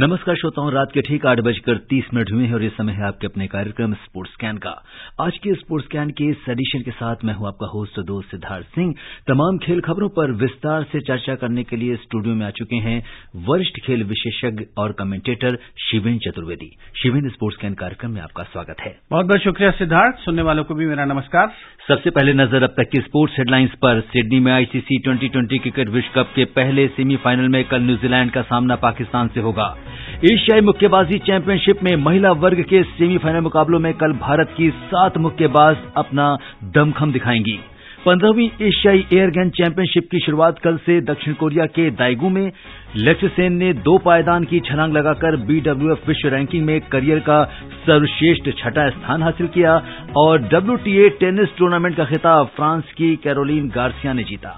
नमस्कार श्रोताओं रात के ठीक आठ बजकर तीस मिनट हुए हैं और इस समय है आपके अपने कार्यक्रम स्पोर्ट्स कैन का आज के स्पोर्ट्स कैन के इस एडिशन के साथ मैं हूं आपका होस्ट दोस्त सिद्धार्थ सिंह तमाम खेल खबरों पर विस्तार से चर्चा करने के लिए स्टूडियो में आ चुके हैं वरिष्ठ खेल विशेषज्ञ और commentator Shiven Chaturvedi Shiven sports can कार्यक्रम में आपका स्वागत है बहुत बहुत शुक्रिया सिद्धार्थ सुनने वालों को भी मेरा नमस्कार सबसे पहले नजर अब तक की स्पोर्ट्स हेडलाइंस पर सिडनी में आईसीसी ट्वेंटी क्रिकेट विश्व कप के पहले सेमीफाइनल में कल न्यूजीलैंड का सामना पाकिस्तान से होगा एशियाई मुक्केबाजी चैंपियनशिप में महिला वर्ग के सेमीफाइनल मुकाबलों में कल भारत की सात मुक्केबाज अपना दमखम दिखाएंगी पंद्रहवीं एशियाई एयरगन चैंपियनशिप की शुरुआत कल से दक्षिण कोरिया के दाइगू में लक्ष्य सेन ने दो पायदान की छलांग लगाकर बीडब्ल्यूएफ विश्व रैंकिंग में करियर का सर्वश्रेष्ठ छठा स्थान हासिल किया और डब्ल्यूटीए टेनिस टूर्नामेंट का खिताब फ्रांस की कैरोलिन गार्सिया ने जीता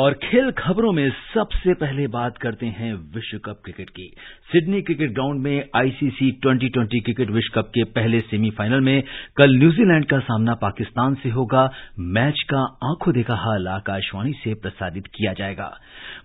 और खेल खबरों में सबसे पहले बात करते हैं विश्व कप क्रिकेट की सिडनी क्रिकेट ग्राउंड में आईसीसी 2020 क्रिकेट विश्व कप के पहले सेमीफाइनल में कल न्यूजीलैंड का सामना पाकिस्तान से होगा मैच का आंखों देखा हाल आकाशवाणी से प्रसारित किया जाएगा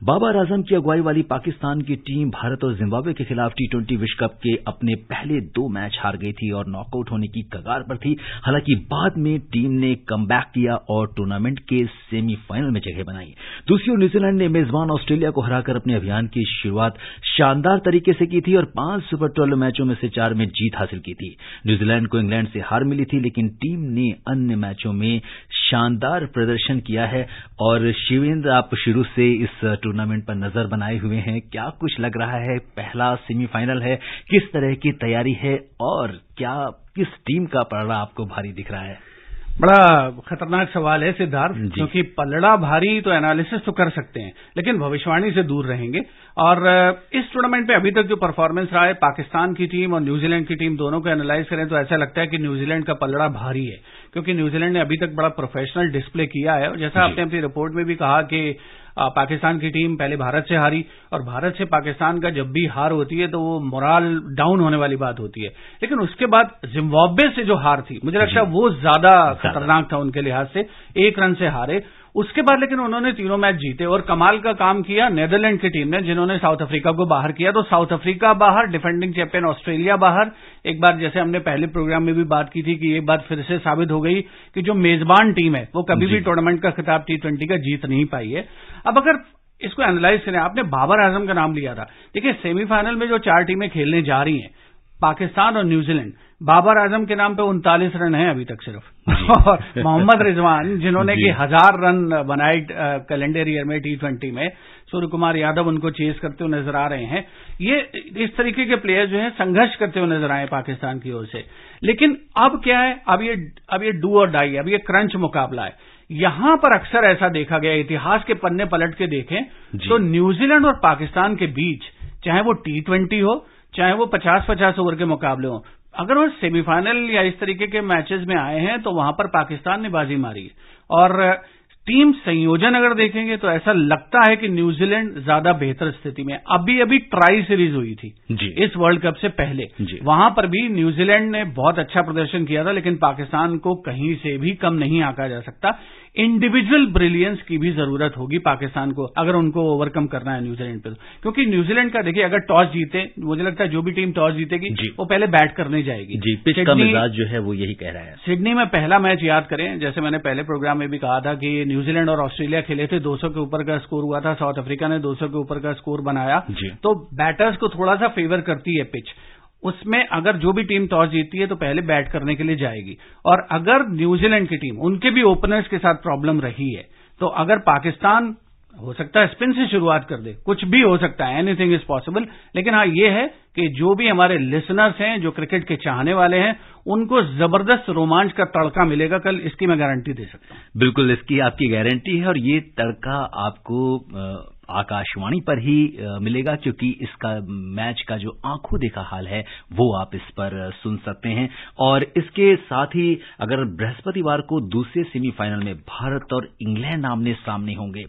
बाबर आजम की अगुवाई वाली पाकिस्तान की टीम भारत और जिम्बाब्वे के खिलाफ टी ट्वेंटी विश्व कप के अपने पहले दो मैच हार गई थी और नॉकआउट होने की कगार पर थी हालांकि बाद में टीम ने कम किया और टूर्नामेंट के सेमीफाइनल में जगह बनाई दूसरी ओर न्यूजीलैंड ने मेजबान ऑस्ट्रेलिया को हराकर अपने अभियान की शुरुआत शानदार तरीके से की थी और पांच सुपर ट्वेल्व मैचों में से चार में जीत हासिल की थी न्यूजीलैंड को इंग्लैंड से हार मिली थी लेकिन टीम ने अन्य मैचों में शानदार प्रदर्शन किया है और शिवेंद्र आप शुरू से इस टूर्नामेंट पर नजर बनाए हुए हैं क्या कुछ लग रहा है पहला सेमीफाइनल है किस तरह की तैयारी है और क्या किस टीम का पड़ा आपको भारी दिख रहा है बड़ा खतरनाक सवाल है सिद्धार्थ क्योंकि पलड़ा भारी तो एनालिसिस तो कर सकते हैं लेकिन भविष्यवाणी से दूर रहेंगे और इस टूर्नामेंट में अभी तक जो परफॉर्मेंस रहा है पाकिस्तान की टीम और न्यूजीलैंड की टीम दोनों को एनालाइज करें तो ऐसा लगता है कि न्यूजीलैंड का पलड़ा भारी है क्योंकि न्यूजीलैंड ने अभी तक बड़ा प्रोफेशनल डिस्प्ले किया है और जैसा आपने अपनी रिपोर्ट में भी कहा कि पाकिस्तान की टीम पहले भारत से हारी और भारत से पाकिस्तान का जब भी हार होती है तो वो मोराल डाउन होने वाली बात होती है लेकिन उसके बाद जिम्बाब्वे से जो हार थी मुझे लगता है वो ज्यादा खतरनाक था उनके लिहाज से एक रन से हारे उसके बाद लेकिन उन्होंने तीनों मैच जीते और कमाल का काम किया नेदरलैंड की टीम ने जिन्होंने साउथ अफ्रीका को बाहर किया तो साउथ अफ्रीका बाहर डिफेंडिंग चैंपियन ऑस्ट्रेलिया बाहर एक बार जैसे हमने पहले प्रोग्राम में भी बात की थी कि ये बात फिर से साबित हो गई कि जो मेजबान टीम है वो कभी भी टूर्नामेंट का खिताब टी ट्वेंटी का जीत नहीं पाई है अब अगर इसको एनालाइज करें आपने बाबर आजम का नाम लिया था देखिए सेमीफाइनल में जो चार टीमें खेलने जा रही हैं पाकिस्तान और न्यूजीलैंड बाबर आजम के नाम पे उनतालीस रन है अभी तक सिर्फ और मोहम्मद रिजवान जिन्होंने कि हजार रन बनाए कैलेंडर ईयर में टी ट्वेंटी में सूर्य कुमार यादव उनको चेज करते हुए नजर आ रहे हैं ये इस तरीके के प्लेयर जो हैं संघर्ष करते हुए नजर आए पाकिस्तान की ओर से लेकिन अब क्या है अब ये अब ये डू और डाई अब ये क्रंच मुकाबला है यहां पर अक्सर ऐसा देखा गया इतिहास के पन्ने पलट के देखें तो न्यूजीलैंड और पाकिस्तान के बीच चाहे वो टी ट्वेंटी हो चाहे वो पचास पचास ओवर के मुकाबले हों अगर वो सेमीफाइनल या इस तरीके के मैचेस में आए हैं तो वहां पर पाकिस्तान ने बाजी मारी और टीम संयोजन अगर देखेंगे तो ऐसा लगता है कि न्यूजीलैंड ज्यादा बेहतर स्थिति में अभी अभी ट्राई सीरीज हुई थी जी। इस वर्ल्ड कप से पहले वहां पर भी न्यूजीलैंड ने बहुत अच्छा प्रदर्शन किया था लेकिन पाकिस्तान को कहीं से भी कम नहीं आंका जा सकता इंडिविजुअल ब्रिलियंस की भी जरूरत होगी पाकिस्तान को अगर उनको ओवरकम करना है न्यूजीलैंड पर क्योंकि न्यूजीलैंड का देखिए अगर टॉस जीते मुझे लगता है जो भी टीम टॉस जीतेगी वो पहले बैट करने जाएगी जी पिच का मिजाज जो है वो यही कह रहा है सिडनी में पहला मैच याद करें जैसे मैंने पहले प्रोग्राम में भी कहा था कि न्यूजीलैंड और ऑस्ट्रेलिया खेले थे दो के ऊपर का स्कोर हुआ था साउथ अफ्रीका ने दो के ऊपर का स्कोर बनाया तो बैटर्स को थोड़ा सा फेवर करती है पिच उसमें अगर जो भी टीम टॉस जीतती है तो पहले बैट करने के लिए जाएगी और अगर न्यूजीलैंड की टीम उनके भी ओपनर्स के साथ प्रॉब्लम रही है तो अगर पाकिस्तान हो सकता है स्पिन से शुरुआत कर दे कुछ भी हो सकता है एनीथिंग इज पॉसिबल लेकिन हाँ ये है कि जो भी हमारे लिसनर्स हैं जो क्रिकेट के चाहने वाले हैं उनको जबरदस्त रोमांच का तड़का मिलेगा कल इसकी मैं गारंटी दे सकता हूँ बिल्कुल इसकी आपकी गारंटी है और ये तड़का आपको आ... आकाशवाणी पर ही मिलेगा क्योंकि इसका मैच का जो आंखों देखा हाल है वो आप इस पर सुन सकते हैं और इसके साथ ही अगर बृहस्पतिवार को दूसरे सेमीफाइनल में भारत और इंग्लैंड आमने सामने होंगे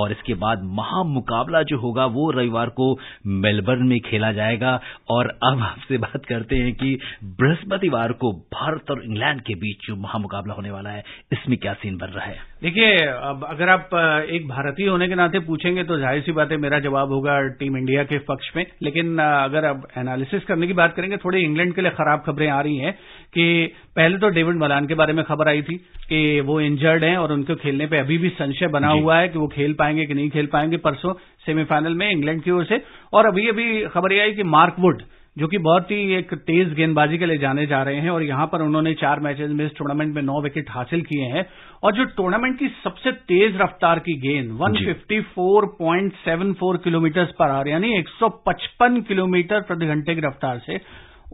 और इसके बाद महामुकाबला जो होगा वो रविवार को मेलबर्न में खेला जाएगा और अब आपसे बात करते हैं कि बृहस्पतिवार को भारत और इंग्लैंड के बीच जो महामुकाबला होने वाला है इसमें क्या सीन बन रहा है देखिए अब अगर आप एक भारतीय होने के नाते पूछेंगे तो जाहिर सी बात है मेरा जवाब होगा टीम इंडिया के पक्ष में लेकिन अगर आप एनालिसिस करने की बात करेंगे थोड़ी इंग्लैंड के लिए खराब खबरें आ रही हैं कि पहले तो डेविड मलान के बारे में खबर आई थी कि वो इंजर्ड हैं और उनको खेलने पे अभी भी संशय बना हुआ है कि वो खेल पाएंगे कि नहीं खेल पाएंगे परसों सेमीफाइनल में इंग्लैंड की ओर से और अभी अभी खबर यह आई कि मार्कवुड जो कि बहुत ही एक तेज गेंदबाजी के लिए जाने जा रहे हैं और यहां पर उन्होंने चार मैचेस में इस टूर्नामेंट में नौ विकेट हासिल किए हैं और जो टूर्नामेंट की सबसे तेज रफ्तार की गेंद 154.74 किलोमीटर पर आर यानी 155 किलोमीटर प्रति घंटे की रफ्तार से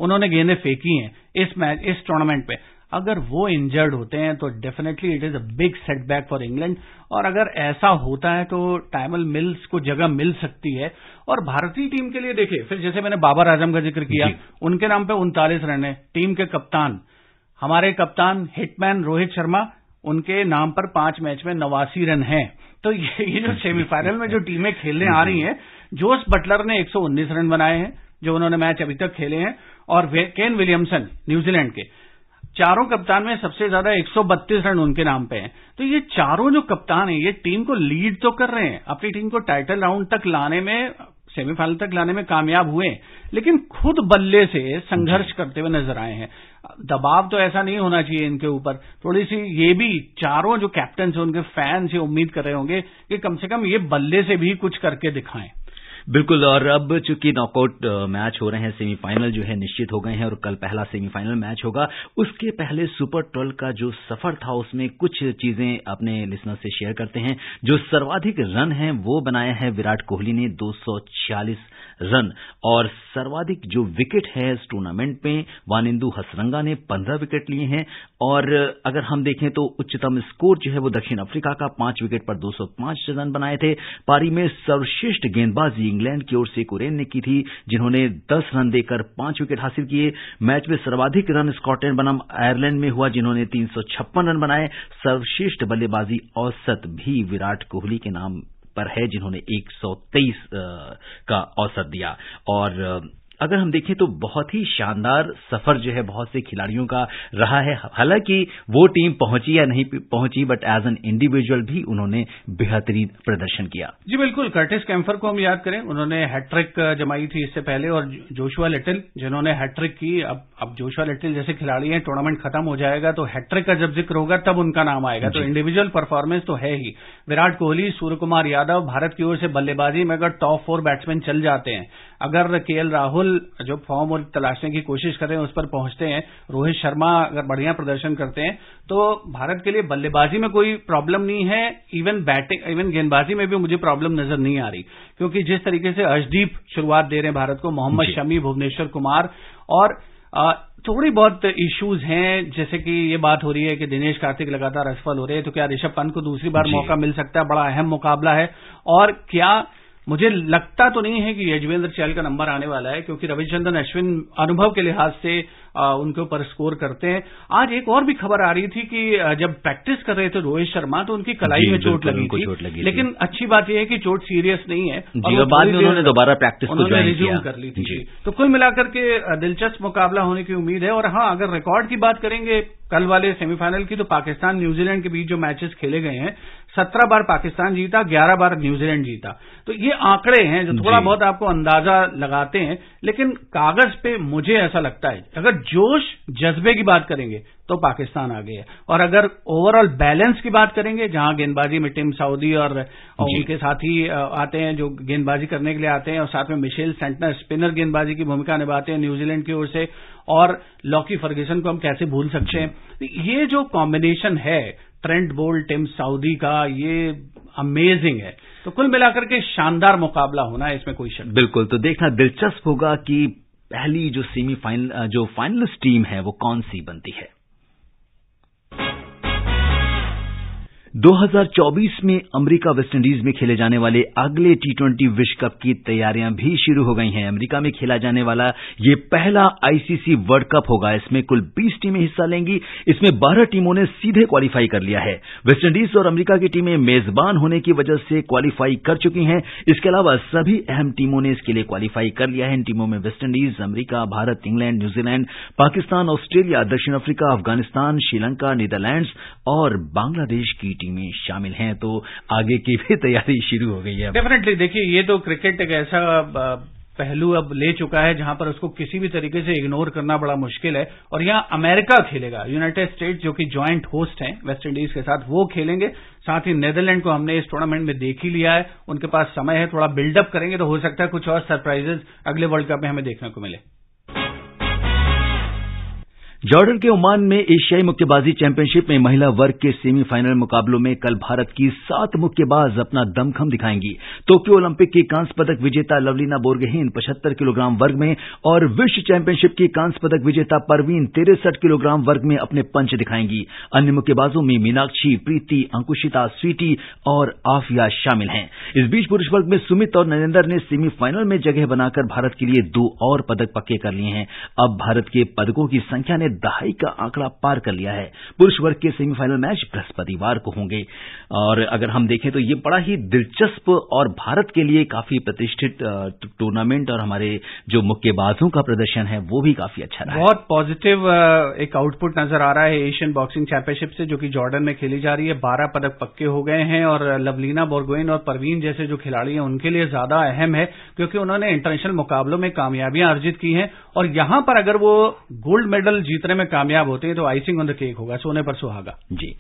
उन्होंने गेंदें फेंकी हैं इस मैच इस टूर्नामेंट में अगर वो इंजर्ड होते हैं तो definitely it is a big setback for England और अगर ऐसा होता है तो टाइमल मिल्स को जगह मिल सकती है और भारतीय टीम के लिए देखिए फिर जैसे मैंने बाबर आजम का जिक्र किया उनके नाम पे उनतालीस रन है टीम के कप्तान हमारे कप्तान हिटमैन रोहित शर्मा उनके नाम पर पांच मैच में नवासी रन है तो ये, ये जो सेमीफाइनल में जो टीमें खेलने आ रही हैं जोस बटलर ने 119 रन बनाए हैं जो उन्होंने मैच अभी तक खेले हैं और केन विलियमसन न्यूजीलैंड के चारों कप्तान में सबसे ज्यादा 132 रन उनके नाम पे हैं तो ये चारों जो कप्तान हैं ये टीम को लीड तो कर रहे हैं अपनी टीम को टाइटल राउंड तक लाने में सेमीफाइनल तक लाने में कामयाब हुए लेकिन खुद बल्ले से संघर्ष करते हुए नजर आए हैं दबाव तो ऐसा नहीं होना चाहिए इनके ऊपर थोड़ी सी ये भी चारों जो कैप्टन हैं उनके फैंस ये उम्मीद कर रहे होंगे कि कम से कम ये बल्ले से भी कुछ करके दिखाएं बिल्कुल और अब चूंकि नॉकआउट मैच हो रहे हैं सेमीफाइनल जो है निश्चित हो गए हैं और कल पहला सेमीफाइनल मैच होगा उसके पहले सुपर ट्वेल्व का जो सफर था उसमें कुछ चीजें अपने लिसनर से शेयर करते हैं जो सर्वाधिक रन हैं वो बनाया है विराट कोहली ने दो रन और सर्वाधिक जो विकेट है इस टूर्नामेंट में वानिंदु हसरंगा ने पंद्रह विकेट लिए हैं और अगर हम देखें तो उच्चतम स्कोर जो है वो दक्षिण अफ्रीका का पांच विकेट पर 205 रन बनाए थे पारी में सर्वश्रेष्ठ गेंदबाजी इंग्लैंड की ओर से कुरेन ने की थी जिन्होंने दस रन देकर पांच विकेट हासिल किए मैच में सर्वाधिक रन स्कॉटलैंड बनाम आयरलैंड में हुआ जिन्होंने तीन रन बनाए सर्वश्रेष्ठ बल्लेबाजी औसत भी विराट कोहली के नाम पर है जिन्होंने एक का औसत दिया और अगर हम देखें तो बहुत ही शानदार सफर जो है बहुत से खिलाड़ियों का रहा है हालांकि वो टीम पहुंची या नहीं पहुंची बट एज एन इंडिविजुअल भी उन्होंने बेहतरीन प्रदर्शन किया जी बिल्कुल कर्टिस कैम्फर को हम याद करें उन्होंने हैट्रिक जमाई थी इससे पहले और जोशुआ लिटिल जिन्होंने हैट्रिक की अब अब जोशुआ लिटिल जैसे खिलाड़ी हैं टूर्नामेंट खत्म हो जाएगा तो हैट्रिक का जब जिक्र होगा तब उनका नाम आएगा तो इंडिविजुअल परफॉर्मेंस तो है ही विराट कोहली सूर्य कुमार यादव भारत की ओर से बल्लेबाजी में अगर टॉप फोर बैट्समैन चल जाते हैं अगर के राहुल जो फॉर्म और तलाशने की कोशिश कर रहे हैं उस पर पहुंचते हैं रोहित शर्मा अगर बढ़िया प्रदर्शन करते हैं तो भारत के लिए बल्लेबाजी में कोई प्रॉब्लम नहीं है इवन बैटिंग इवन गेंदबाजी में भी मुझे प्रॉब्लम नजर नहीं आ रही क्योंकि जिस तरीके से अर्शदीप शुरुआत दे रहे हैं भारत को मोहम्मद शमी भुवनेश्वर कुमार और थोड़ी बहुत इश्यूज हैं जैसे कि ये बात हो रही है कि दिनेश कार्तिक लगातार असफल हो रहे हैं तो क्या ऋषभ पंत को दूसरी बार मौका मिल सकता है बड़ा अहम मुकाबला है और क्या मुझे लगता तो नहीं है कि यजवेंद्र चहल का नंबर आने वाला है क्योंकि रविचंद्रन अश्विन अनुभव के लिहाज से उनके ऊपर स्कोर करते हैं आज एक और भी खबर आ रही थी कि जब प्रैक्टिस कर रहे थे रोहित शर्मा तो उनकी कलाई में चोट लगी थी चोट लगी लेकिन थी। अच्छी बात यह है कि चोट सीरियस नहीं है बाद में उन्होंने दोबारा प्रैक्टिस कर ली थी तो कुल मिलाकर के दिलचस्प मुकाबला होने की उम्मीद है और हाँ अगर रिकॉर्ड की बात करेंगे कल वाले सेमीफाइनल की तो पाकिस्तान न्यूजीलैंड के बीच जो मैचेस खेले गए हैं सत्रह बार पाकिस्तान जीता ग्यारह बार न्यूजीलैंड जीता तो ये आंकड़े हैं जो थोड़ा बहुत आपको अंदाजा लगाते हैं लेकिन कागज पे मुझे ऐसा लगता है अगर जोश जज्बे की बात करेंगे तो पाकिस्तान आगे है और अगर ओवरऑल बैलेंस की बात करेंगे जहां गेंदबाजी में टिम सऊदी और, और उनके साथी आते हैं जो गेंदबाजी करने के लिए आते हैं और साथ में मिशेल सेंटनर स्पिनर गेंदबाजी की भूमिका निभाते हैं न्यूजीलैंड की ओर से और लॉकी फर्गेसन को हम कैसे भूल सकते हैं तो ये जो कॉम्बिनेशन है ट्रेंट बोल टिम साउदी का ये अमेजिंग है तो कुल मिलाकर के शानदार मुकाबला होना है इसमें कोई शक बिल्कुल तो देखना दिलचस्प होगा कि पहली जो सेमीफाइनल जो फाइनलिस्ट टीम है वो कौन सी बनती है 2024 में अमेरिका वेस्टइंडीज में खेले जाने वाले अगले टी ट्वेंटी विश्व कप की तैयारियां भी शुरू हो गई हैं अमेरिका में खेला जाने वाला ये पहला आईसीसी वर्ल्ड कप होगा इसमें कुल 20 टीमें हिस्सा लेंगी इसमें 12 टीमों ने सीधे क्वालिफाई कर लिया है वेस्टइंडीज और अमेरिका की टीमें मेजबान होने की वजह से क्वालिफाई कर चुकी हैं इसके अलावा सभी अहम टीमों ने इसके लिए क्वालिफाई कर लिया है इन टीमों में West Indies America Bharat England New Zealand Pakistan Australia दक्षिण अफ्रीका अफगानिस्तान श्रीलंका नीदरलैंड और बांग्लादेश की कमेटी में शामिल हैं तो आगे की भी तैयारी शुरू हो गई है डेफिनेटली देखिए ये तो क्रिकेट एक ऐसा पहलू अब ले चुका है जहां पर उसको किसी भी तरीके से इग्नोर करना बड़ा मुश्किल है और यहां अमेरिका खेलेगा यूनाइटेड स्टेट जो कि ज्वाइंट होस्ट हैं वेस्ट इंडीज के साथ वो खेलेंगे साथ ही नेदरलैंड को हमने इस टूर्नामेंट में देख ही लिया है उनके पास समय है थोड़ा बिल्डअप करेंगे तो हो सकता है कुछ और सरप्राइजेस अगले वर्ल्ड कप में हमें देखने को मिले जॉर्डन के ओमान में एशियाई मुक्केबाजी चैंपियनशिप में महिला वर्ग के सेमीफाइनल मुकाबलों में कल भारत की सात मुक्केबाज अपना दमखम दिखाएंगी टोक्यो ओलंपिक की कांस्य पदक विजेता लवलीना बोरगहीन पचहत्तर किलोग्राम वर्ग में और विश्व चैंपियनशिप की कांस्य पदक विजेता परवीन तिरसठ किलोग्राम वर्ग में अपने पंच दिखाएंगी अन्य मुक्केबाजों में मीनाक्षी प्रीति अंकुशिता स्वीटी और आफिया शामिल हैं इस बीच पुरुष वर्ग में सुमित और नरेंद्र ने सेमीफाइनल में जगह बनाकर भारत के लिए दो और पदक पक्के कर लिए हैं अब भारत के पदकों की संख्या ने दहाई का आंकड़ा पार कर लिया है पुरुष वर्ग के सेमीफाइनल मैच बृहस्पतिवार को होंगे और अगर हम देखें तो ये बड़ा ही दिलचस्प और भारत के लिए काफी प्रतिष्ठित टूर्नामेंट और हमारे जो मुक्केबाजों का प्रदर्शन है वो भी काफी अच्छा रहा बहुत पॉजिटिव एक आउटपुट नजर आ रहा है एशियन बॉक्सिंग चैंपियनशिप से जो कि जॉर्डन में खेली जा रही है बारह पदक पक्के हो गए हैं और लवलीना बोरगोइन और परवीन जैसे जो खिलाड़ी हैं उनके लिए ज्यादा अहम है क्योंकि उन्होंने इंटरनेशनल मुकाबलों में कामयाबियां अर्जित की हैं और यहां पर अगर वो गोल्ड मेडल जीत जीतने में कामयाब होते हैं तो आइसिंग ऑन द केक होगा सोने पर सुहागा जी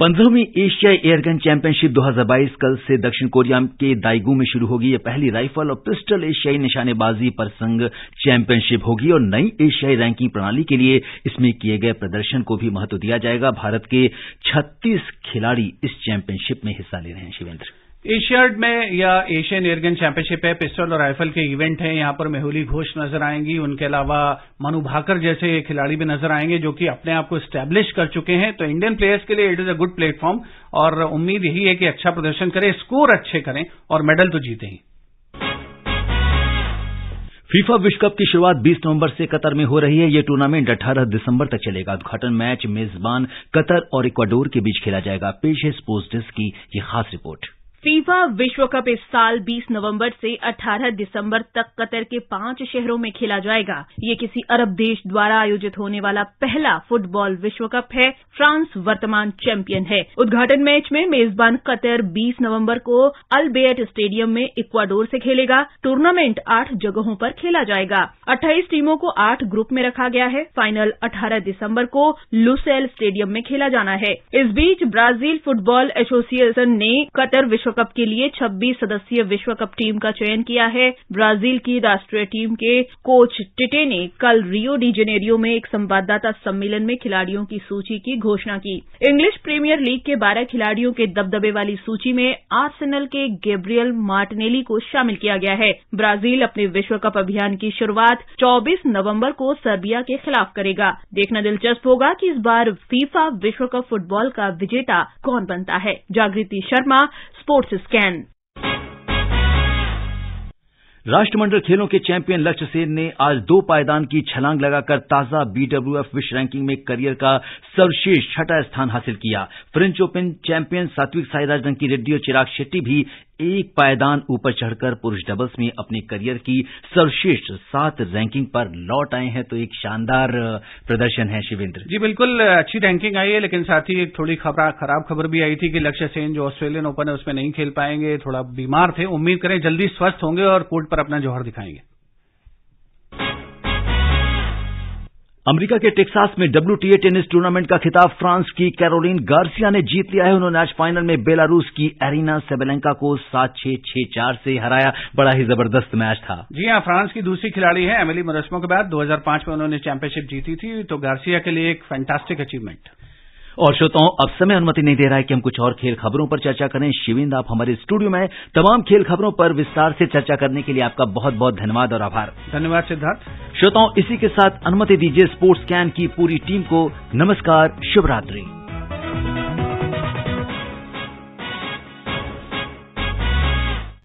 पंद्रहवीं एशियाई एयरगन चैंपियनशिप 2022 कल से दक्षिण कोरिया के दाइगू में शुरू होगी यह पहली राइफल और पिस्टल एशियाई निशानेबाजी प्रसंग चैंपियनशिप होगी और नई एशियाई रैंकिंग प्रणाली के लिए इसमें किए गए प्रदर्शन को भी महत्व दिया जाएगा भारत के 36 खिलाड़ी इस चैंपियनशिप में हिस्सा ले रहे हैं शिवेंद्र एशियाड में या एशियन एयरगन चैंपियनशिप है पिस्टल और राइफल के इवेंट हैं यहां पर मेहुली घोष नजर आएंगी उनके अलावा मनु भाकर जैसे खिलाड़ी भी नजर आएंगे जो कि अपने आप को स्टैब्लिश कर चुके हैं तो इंडियन प्लेयर्स के लिए it is a good platform और उम्मीद यही है कि अच्छा प्रदर्शन करें स्कोर अच्छे करें और मेडल तो जीते ही फीफा विश्व कप की शुरुआत 20 नवंबर से कतर में हो रही है यह टूर्नामेंट 18 दिसंबर तक चलेगा उद्घाटन मैच मेजबान कतर और इक्वाडोर के बीच खेला जाएगा पेश है स्पोर्ट्स डेस्क की यह खास रिपोर्ट फीफा विश्व कप इस साल 20 नवंबर से 18 दिसंबर तक कतर के पांच शहरों में खेला जाएगा ये किसी अरब देश द्वारा आयोजित होने वाला पहला फुटबॉल विश्व कप है फ्रांस वर्तमान चैंपियन है उद्घाटन मैच में मेजबान कतर 20 नवंबर को अलबेट स्टेडियम में इक्वाडोर से खेलेगा टूर्नामेंट आठ जगहों पर खेला जाएगा अट्ठाईस टीमों को आठ ग्रुप में रखा गया है फाइनल अठारह दिसम्बर को लुसेल स्टेडियम में खेला जाना है इस बीच ब्राजील फुटबॉल एसोसिएशन ने कतर विश्व विश्व कप के लिए छब्बीस सदस्यीय विश्व कप टीम का चयन किया है ब्राजील की राष्ट्रीय टीम के कोच टिटे ने कल रियो डी जेनेरियो में एक संवाददाता सम्मेलन में खिलाड़ियों की सूची की घोषणा की इंग्लिश प्रीमियर लीग के बारह खिलाड़ियों के दबदबे वाली सूची में आर्सेनल के गैब्रियल मार्टनेली को शामिल किया गया है ब्राजील अपने विश्व कप अभियान की शुरुआत 24 नवंबर को सर्बिया के खिलाफ करेगा देखना दिलचस्प होगा कि इस बार फीफा विश्व कप फुटबॉल का विजेता कौन बनता है जागृति शर्मा स्पोर्ट्स स्कैन राष्ट्रमंडल खेलों के चैंपियन लक्ष्य सेन ने आज दो पायदान की छलांग लगाकर ताजा बीडब्ल्यूएफ विश्व रैंकिंग में करियर का सर्वश्रेष्ठ छठा स्थान हासिल किया फ्रेंच ओपन चैंपियन सात्विक साईराज रंकी रेड्डी और चिराग शेट्टी भी एक पायदान ऊपर चढ़कर पुरूष डबल्स में अपने करियर की सर्वश्रेष्ठ सात रैंकिंग पर लौट आए हैं तो एक शानदार प्रदर्शन है शिवेंद्र जी बिल्कुल अच्छी रैंकिंग आई है लेकिन साथ ही एक थोड़ी खबर खराब खबर भी आई थी कि लक्ष्य सेन जो ऑस्ट्रेलियन ओपन है उसमें नहीं खेल पाएंगे थोड़ा बीमार थे उम्मीद करें जल्दी स्वस्थ होंगे और कोर्ट पर अपना जौहर दिखाएंगे अमरीका के टेक्सास में डब्ल्यू टेनिस टूर्नामेंट का खिताब फ्रांस की कैरोलिन गार्सिया ने जीत लिया है उन्होंने आज फाइनल में बेलारूस की एरिना सेबेलेंका को सात छह छह चार से हराया बड़ा ही जबरदस्त मैच था जी हाँ फ्रांस की दूसरी खिलाड़ी है एमिली मोरेस्मो के बाद 2005 में उन्होंने चैंपियनशिप जीती थी तो गार्सिया के लिए एक फैंटास्टिक अचीवमेंट और श्रोताओं अब समय अनुमति नहीं दे रहा है कि हम कुछ और खेल खबरों पर चर्चा करें शिविंद आप हमारे स्टूडियो में तमाम खेल खबरों पर विस्तार से चर्चा करने के लिए आपका बहुत बहुत धन्यवाद और आभार धन्यवाद सिद्धार्थ श्रोताओं इसी के साथ अनुमति दीजिए स्पोर्ट्स कैन की पूरी टीम को नमस्कार शुभरात्रि